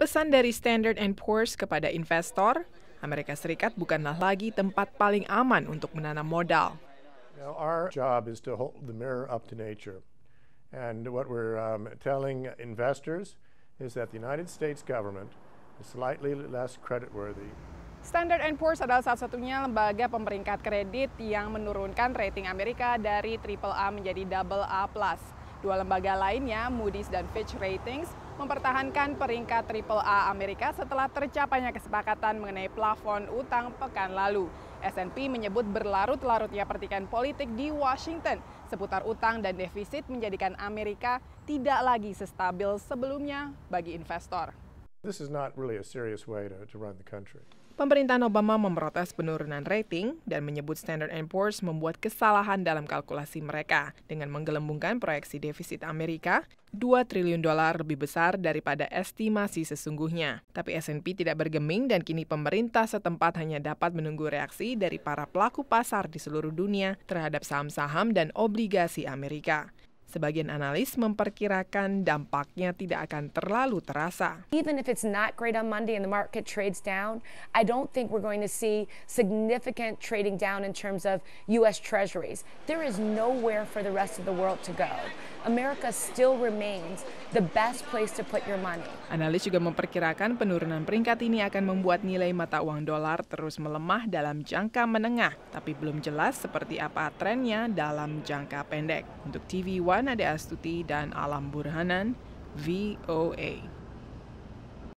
Pesan dari Standard Poor's kepada investor, Amerika Serikat bukanlah lagi tempat paling aman untuk menanam modal. Now, our job is to hold the mirror up to nature. And what we're um, telling investors is that the United States government is slightly less creditworthy. Standard Poor's adalah salah satunya lembaga pemeringkat kredit yang menurunkan rating Amerika dari AAA menjadi AA+. Dua lembaga lainnya, Moody's dan Fitch Ratings, mempertahankan peringkat triple A Amerika setelah tercapainya kesepakatan mengenai plafon utang pekan lalu. S&P menyebut berlarut-larutnya pertikaian politik di Washington seputar utang dan defisit menjadikan Amerika tidak lagi sestabil sebelumnya bagi investor. This is not really a serious way to, to run the country. Pemerintahan Obama memprotes penurunan rating dan menyebut Standard Poor's membuat kesalahan dalam kalkulasi mereka dengan menggelembungkan proyeksi defisit Amerika 2 triliun dolar lebih besar daripada estimasi sesungguhnya. Tapi S&P tidak bergeming dan kini pemerintah setempat hanya dapat menunggu reaksi dari para pelaku pasar di seluruh dunia terhadap saham-saham dan obligasi Amerika. Sebagian analis memperkirakan dampaknya tidak akan terlalu terasa. Even if it's not great on Monday and the market trades down, I don't think we're going to see significant trading down in terms of US Treasuries. There is nowhere for the rest of the world to go. America still remains the best place to put your money. Analis juga memperkirakan penurunan peringkat ini akan membuat nilai mata uang dolar terus melemah dalam jangka menengah, tapi belum jelas seperti apa trennya dalam jangka pendek. Untuk TV One ada Astuti dan Alam Burhanan, VOA.